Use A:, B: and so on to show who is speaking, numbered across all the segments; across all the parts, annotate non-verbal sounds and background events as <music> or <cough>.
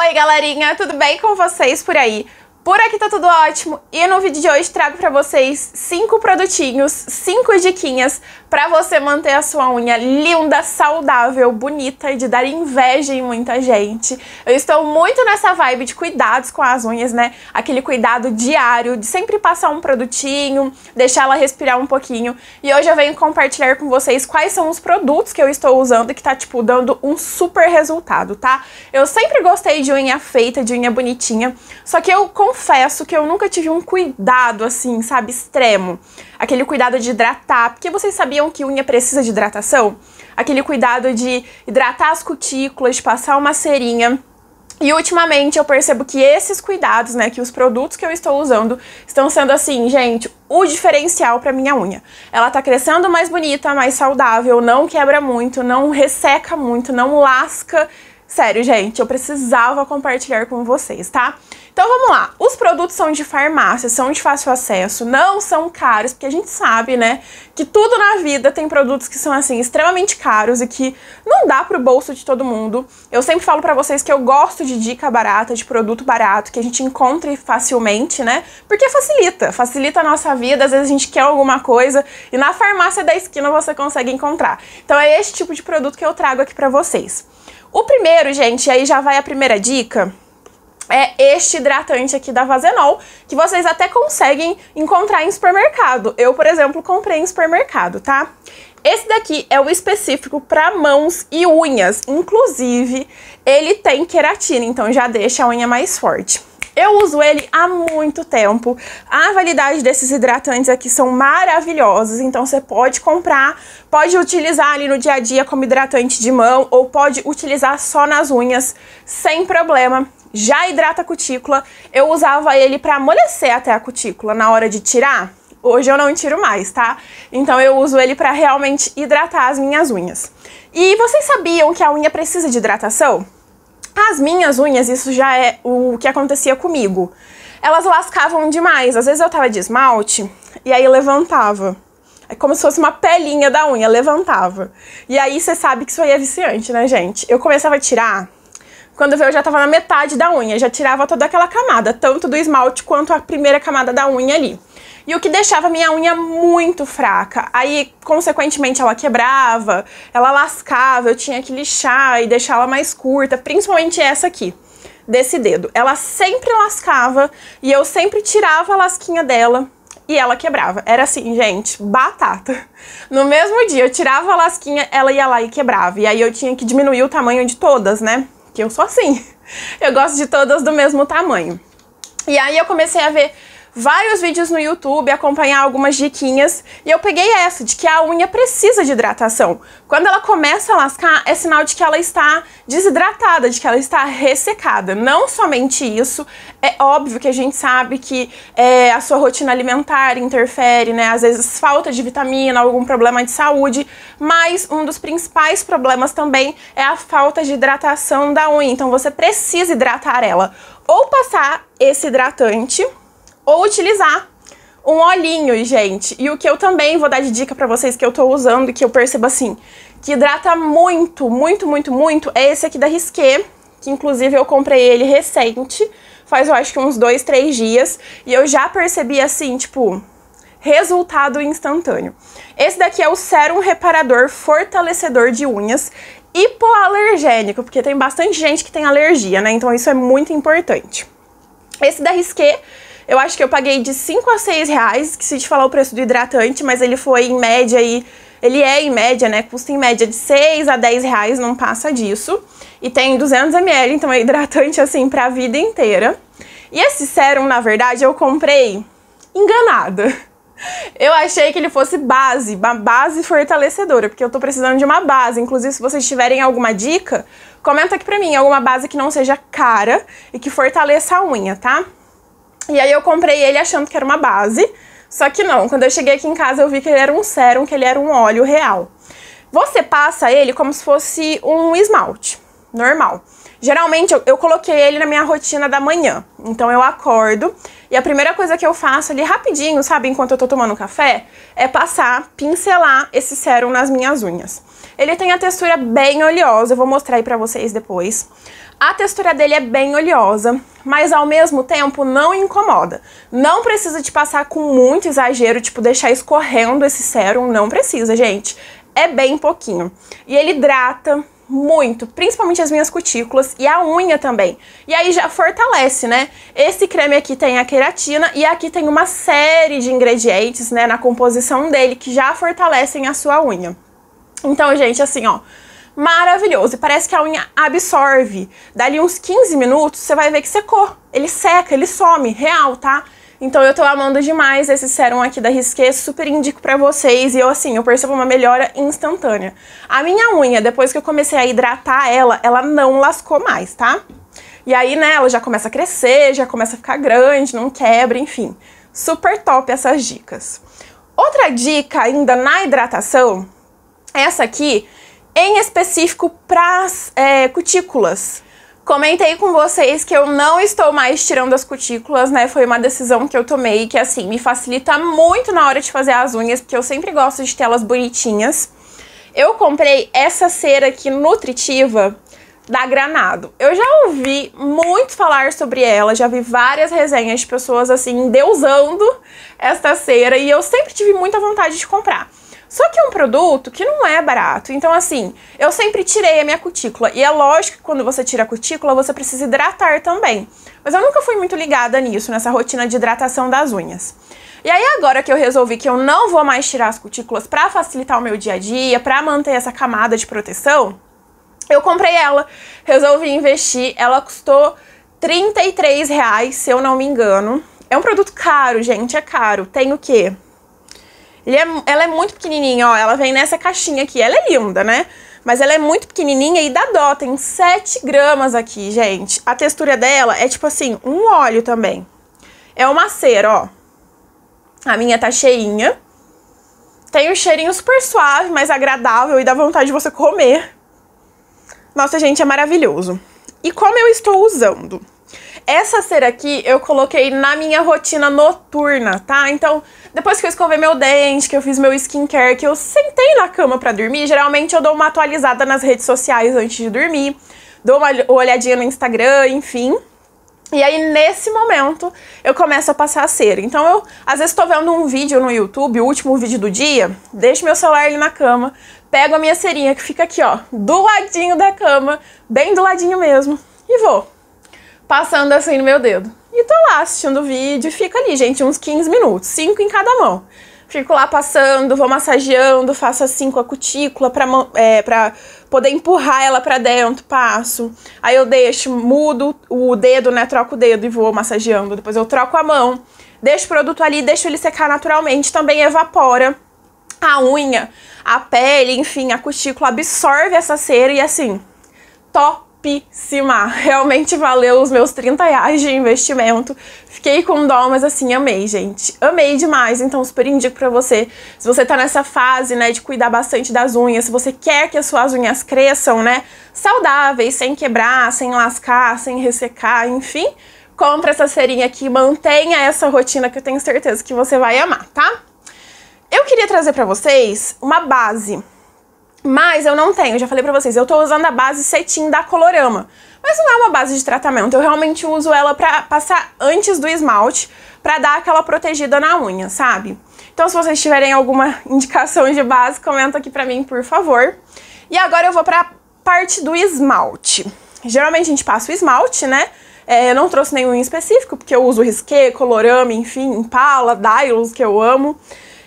A: Oi, galerinha, tudo bem com vocês por aí? Por aqui tá tudo ótimo e no vídeo de hoje trago para vocês 5 produtinhos, 5 diquinhas para você manter a sua unha linda, saudável, bonita e de dar inveja em muita gente. Eu estou muito nessa vibe de cuidados com as unhas, né? Aquele cuidado diário, de sempre passar um produtinho, deixar ela respirar um pouquinho. E hoje eu venho compartilhar com vocês quais são os produtos que eu estou usando que tá, tipo, dando um super resultado, tá? Eu sempre gostei de unha feita, de unha bonitinha, só que eu confesso que eu nunca tive um cuidado, assim, sabe, extremo. Aquele cuidado de hidratar, porque vocês sabiam sabiam que unha precisa de hidratação? Aquele cuidado de hidratar as cutículas, passar uma cerinha. E ultimamente eu percebo que esses cuidados, né, que os produtos que eu estou usando estão sendo assim, gente, o diferencial para minha unha. Ela tá crescendo mais bonita, mais saudável, não quebra muito, não resseca muito, não lasca. Sério, gente, eu precisava compartilhar com vocês, tá? Então vamos lá. Os produtos são de farmácia, são de fácil acesso, não são caros, porque a gente sabe, né, que tudo na vida tem produtos que são assim extremamente caros e que não dá pro bolso de todo mundo. Eu sempre falo para vocês que eu gosto de dica barata, de produto barato que a gente encontre facilmente, né? Porque facilita, facilita a nossa vida. Às vezes a gente quer alguma coisa e na farmácia da esquina você consegue encontrar. Então é este tipo de produto que eu trago aqui para vocês. O primeiro, gente, aí já vai a primeira dica é este hidratante aqui da Vazenol, que vocês até conseguem encontrar em supermercado. Eu, por exemplo, comprei em supermercado, tá? Esse daqui é o específico para mãos e unhas, inclusive ele tem queratina, então já deixa a unha mais forte. Eu uso ele há muito tempo. A validade desses hidratantes aqui são maravilhosos, então você pode comprar, pode utilizar ali no dia a dia como hidratante de mão ou pode utilizar só nas unhas, sem problema já hidrata a cutícula. Eu usava ele para amolecer até a cutícula na hora de tirar. Hoje eu não tiro mais, tá? Então eu uso ele para realmente hidratar as minhas unhas. E vocês sabiam que a unha precisa de hidratação? As minhas unhas, isso já é o que acontecia comigo. Elas lascavam demais. Às vezes eu tava de esmalte e aí levantava. É como se fosse uma pelinha da unha, levantava. E aí você sabe que isso aí é viciante, né, gente? Eu começava a tirar, quando veio, eu já tava na metade da unha, já tirava toda aquela camada, tanto do esmalte quanto a primeira camada da unha ali. E o que deixava minha unha muito fraca. Aí, consequentemente, ela quebrava, ela lascava, eu tinha que lixar e deixá-la mais curta, principalmente essa aqui desse dedo. Ela sempre lascava e eu sempre tirava a lasquinha dela e ela quebrava. Era assim, gente, batata. No mesmo dia eu tirava a lasquinha, ela ia lá e quebrava. E aí eu tinha que diminuir o tamanho de todas, né? porque eu sou assim. <laughs> Eu gosto de todas do mesmo tamanho. E aí eu comecei a ver vários vídeos no YouTube, acompanhar algumas diquinhas, e eu peguei essa, de que a unha precisa de hidratação. Quando ela começa a lascar, é sinal de que ela está desidratada, de que ela está ressecada. Não somente isso, é óbvio que a gente sabe que é, a sua rotina alimentar interfere, né? Às vezes falta de vitamina, algum problema de saúde, mas um dos principais problemas também é a falta de hidratação da unha. Então você precisa hidratar ela. Ou passar esse hidratante, ou utilizar um olhinho, gente. E o que eu também vou dar de dica para vocês que eu tô usando que eu percebo assim, que hidrata muito, muito, muito, muito, é esse aqui da Risqué, que inclusive eu comprei ele recente, faz eu acho que uns dois, três dias, e eu já percebi assim, tipo, resultado instantâneo. Esse daqui é o Serum Reparador Fortalecedor de Unhas Hipoalergênico, porque tem bastante gente que tem alergia, né? Então isso é muito importante. Esse da Risqué eu acho que eu paguei de 5 a 6 reais, que se te falar o preço do hidratante, mas ele foi em média aí, ele é em média, né, custa em média de 6 a 10 reais, não passa disso. E tem 200 ml, então é hidratante assim pra vida inteira. E esse sérum, na verdade, eu comprei enganada. Eu achei que ele fosse base, uma base fortalecedora, porque eu tô precisando de uma base. Inclusive, se vocês tiverem alguma dica, comenta aqui pra mim, alguma base que não seja cara e que fortaleça a unha, tá? E aí eu comprei ele achando que era uma base, só que não. Quando eu cheguei aqui em casa eu vi que ele era um sérum, que ele era um óleo real. Você passa ele como se fosse um esmalte normal. Geralmente eu, eu, coloquei ele na minha rotina da manhã. Então eu acordo e a primeira coisa que eu faço ali rapidinho, sabe, enquanto eu tô tomando café, é passar, pincelar esse sérum nas minhas unhas. Ele tem a textura bem oleosa, eu vou mostrar aí pra vocês depois. A textura dele é bem oleosa, mas ao mesmo tempo não incomoda. Não precisa de passar com muito exagero, tipo deixar escorrendo esse sérum, não precisa, gente. É bem pouquinho. E ele hidrata, muito, principalmente as minhas cutículas e a unha também. E aí já fortalece, né? Esse creme aqui tem a queratina e aqui tem uma série de ingredientes, né, na composição dele que já fortalecem a sua unha. Então, gente, assim, ó, maravilhoso. E parece que a unha absorve. Dali uns 15 minutos, você vai ver que secou. Ele seca, ele some, real, tá? Então eu tô amando demais esse serum aqui da Risqué, super indico pra vocês e eu assim, eu percebo uma melhora instantânea. A minha unha, depois que eu comecei a hidratar ela, ela não lascou mais, tá? E aí, né, ela já começa a crescer, já começa a ficar grande, não quebra, enfim. Super top essas dicas. Outra dica ainda na hidratação, essa aqui, em específico para é, cutículas. Comentei com vocês que eu não estou mais tirando as cutículas, né? Foi uma decisão que eu tomei que, assim, me facilita muito na hora de fazer as unhas, porque eu sempre gosto de ter elas bonitinhas. Eu comprei essa cera aqui nutritiva da Granado. Eu já ouvi muito falar sobre ela, já vi várias resenhas de pessoas assim deusando esta cera e eu sempre tive muita vontade de comprar. Só que é um produto que não é barato. Então, assim, eu sempre tirei a minha cutícula. E é lógico que quando você tira a cutícula, você precisa hidratar também. Mas eu nunca fui muito ligada nisso, nessa rotina de hidratação das unhas. E aí agora que eu resolvi que eu não vou mais tirar as cutículas para facilitar o meu dia a dia, para manter essa camada de proteção, eu comprei ela, resolvi investir, ela custou 33 reais, se eu não me engano. É um produto caro, gente, é caro. Tem o quê? É, ela é muito pequenininha, ó. Ela vem nessa caixinha aqui. Ela é linda, né? Mas ela é muito pequenininha e dá dó. Tem 7 gramas aqui, gente. A textura dela é tipo assim, um óleo também. É uma cera, ó. A minha tá cheinha. Tem o um cheirinho super suave, mas agradável e dá vontade de você comer. Nossa, gente, é maravilhoso. E como eu estou usando? Essa cera aqui eu coloquei na minha rotina noturna, tá? Então, depois que eu escovei meu dente, que eu fiz meu skincare, que eu sentei na cama para dormir, geralmente eu dou uma atualizada nas redes sociais antes de dormir, dou uma olhadinha no Instagram, enfim. E aí, nesse momento, eu começo a passar a cera. Então, eu às vezes estou vendo um vídeo no YouTube, o último vídeo do dia, deixo meu celular ali na cama, pego a minha cerinha que fica aqui, ó, do ladinho da cama, bem do ladinho mesmo, e vou passando assim no meu dedo. E tô lá assistindo o vídeo e fica ali, gente, uns 15 minutos, 5 em cada mão. Fico lá passando, vou massageando, faço assim com a cutícula pra, é, pra poder empurrar ela pra dentro, passo. Aí eu deixo, mudo o dedo, né? Troco o dedo e vou massageando. Depois eu troco a mão, deixo o produto ali, deixo ele secar naturalmente, também evapora a unha, a pele, enfim, a cutícula absorve essa cera e assim, top topíssima. Realmente valeu os meus 30 reais de investimento. Fiquei com dó, mas assim, amei, gente. Amei demais, então super indico pra você. Se você tá nessa fase, né, de cuidar bastante das unhas, se você quer que as suas unhas cresçam, né, saudáveis, sem quebrar, sem lascar, sem ressecar, enfim, compra essa serinha aqui, mantenha essa rotina que eu tenho certeza que você vai amar, tá? Eu queria trazer pra vocês uma base mas eu não tenho, já falei pra vocês, eu tô usando a base cetim da Colorama. Mas não é uma base de tratamento, eu realmente uso ela pra passar antes do esmalte, pra dar aquela protegida na unha, sabe? Então se vocês tiverem alguma <laughs> indicação de base, comenta aqui pra mim, por favor. E agora eu vou pra parte do esmalte. Geralmente a gente passa o esmalte, né? É, eu não trouxe nenhum em específico, porque eu uso risqué, colorama, enfim, impala, dylos, que eu amo.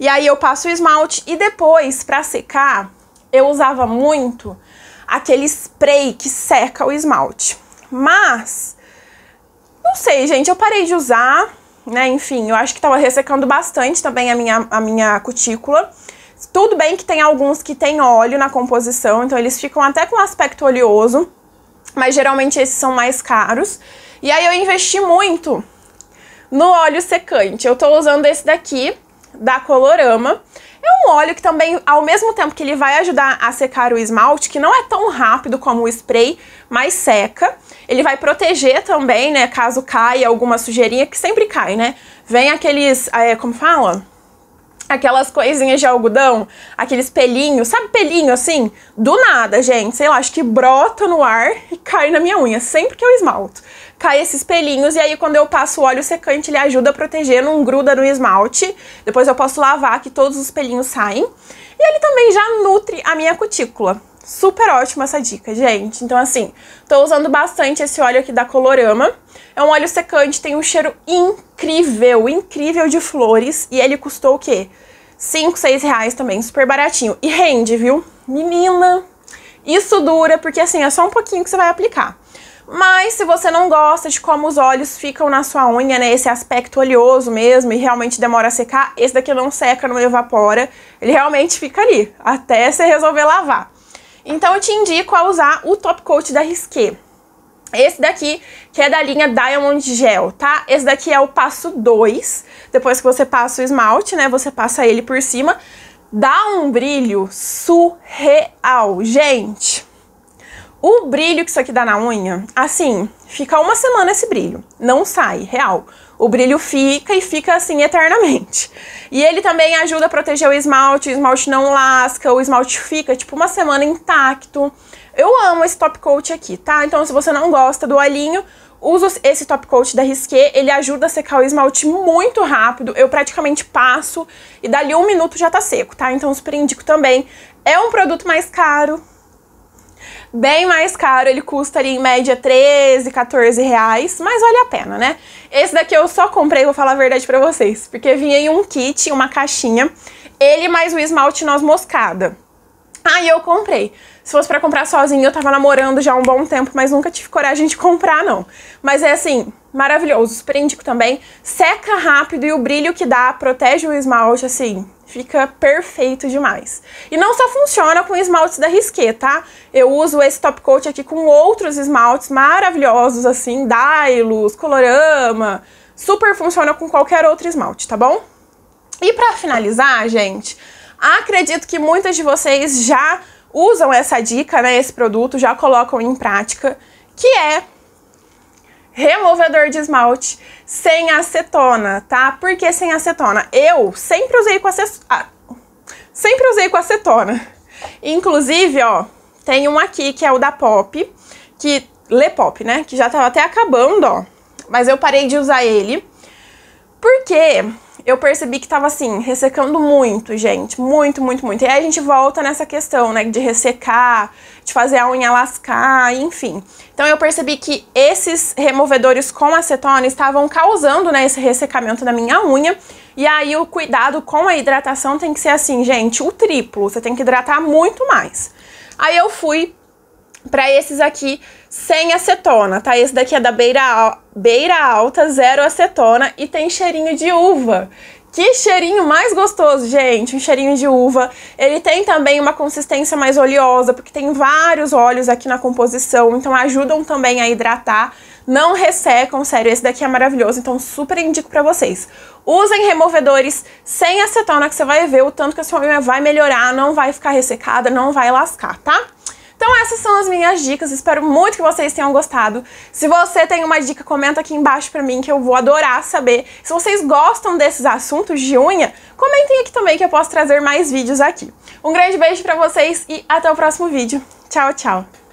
A: E aí eu passo o esmalte e depois, pra secar, eu usava muito aquele spray que seca o esmalte. Mas, não sei, gente, eu parei de usar, né? Enfim, eu acho que tava ressecando bastante também a minha, a minha cutícula. Tudo bem que tem alguns que tem óleo na composição, então eles ficam até com aspecto oleoso, mas geralmente esses são mais caros. E aí eu investi muito no óleo secante. Eu tô usando esse daqui, da Colorama. É um óleo que também, ao mesmo tempo que ele vai ajudar a secar o esmalte, que não é tão rápido como o spray, mas seca. Ele vai proteger também, né, caso caia alguma sujeirinha, que sempre cai, né? Vem aqueles, é, como fala? aquelas coisinhas de algodão, aqueles pelinhos, sabe pelinho assim? Do nada, gente, sei lá, acho que brota no ar e cai na minha unha, sempre que eu esmalto. Cai esses pelinhos e aí quando eu passo o óleo secante, ele ajuda a proteger, não gruda no esmalte. Depois eu posso lavar que todos os pelinhos saem. E ele também já nutre a minha cutícula. Super ótima essa dica, gente. Então, assim, tô usando bastante esse óleo aqui da Colorama. É um óleo secante, tem um cheiro incrível incrível, incrível de flores. E ele custou o quê? 5, 6 reais também, super baratinho. E rende, viu? Menina, isso dura, porque assim, é só um pouquinho que você vai aplicar. Mas se você não gosta de como os olhos ficam na sua unha, né, esse aspecto oleoso mesmo e realmente demora a secar, esse daqui não seca, não evapora, ele realmente fica ali, até você resolver lavar. Então eu te indico a usar o top coat da Risqué. Esse daqui, que é da linha Diamond Gel, tá? Esse daqui é o passo 2. Depois que você passa o esmalte, né? Você passa ele por cima. Dá um brilho surreal. Gente, o brilho que isso aqui dá na unha, assim, fica uma semana esse brilho. Não sai, real. Real o brilho fica e fica assim eternamente. E ele também ajuda a proteger o esmalte, o esmalte não lasca, o esmalte fica tipo uma semana intacto. Eu amo esse top coat aqui, tá? Então se você não gosta do olhinho, uso esse top coat da Risqué, ele ajuda a secar o esmalte muito rápido, eu praticamente passo e dali um minuto já tá seco, tá? Então super indico também. É um produto mais caro, bem mais caro, ele custa ali em média 13, 14 reais, mas vale a pena, né? Esse daqui eu só comprei, vou falar a verdade pra vocês, porque vinha em um kit, uma caixinha, ele mais o esmalte noz moscada. Aí eu comprei. Se fosse para comprar sozinho, eu tava namorando já há um bom tempo, mas nunca tive coragem de comprar, não. Mas é assim, maravilhoso, super indico também. Seca rápido e o brilho que dá protege o esmalte, assim, fica perfeito demais. E não só funciona com esmaltes da Risqué, tá? Eu uso esse top coat aqui com outros esmaltes maravilhosos, assim, Dylos, Colorama, super funciona com qualquer outro esmalte, tá bom? E pra finalizar, gente, acredito que muitas de vocês já usam essa dica, né, esse produto, já colocam em prática, que é removedor de esmalte sem acetona, tá? Por que sem acetona? Eu sempre usei com acetona. Ah, sempre usei com acetona. Inclusive, ó, tem um aqui que é o da Pop, que Lepop, né? Que já tava até acabando, ó. Mas eu parei de usar ele. Porque eu percebi que tava assim, ressecando muito, gente. Muito, muito, muito. E aí a gente volta nessa questão, né? De ressecar, de fazer a unha lascar, enfim. Então eu percebi que esses removedores com acetona estavam causando, né? Esse ressecamento da minha unha. E aí o cuidado com a hidratação tem que ser assim, gente, o triplo. Você tem que hidratar muito mais. Aí eu fui para esses aqui sem acetona, tá? Esse daqui é da beira, beira alta, zero acetona e tem cheirinho de uva. Que cheirinho mais gostoso, gente! Um cheirinho de uva. Ele tem também uma consistência mais oleosa, porque tem vários óleos aqui na composição, então ajudam também a hidratar. Não ressecam, sério, esse daqui é maravilhoso, então super indico para vocês. Usem removedores sem acetona, que você vai ver o tanto que a sua unha vai melhorar, não vai ficar ressecada, não vai lascar, tá? Então essas são as minhas dicas, espero muito que vocês tenham gostado. Se você tem uma dica, comenta aqui embaixo pra mim que eu vou adorar saber. Se vocês gostam desses assuntos de unha, comentem aqui também que eu posso trazer mais vídeos aqui. Um grande beijo pra vocês e até o próximo vídeo. Tchau, tchau!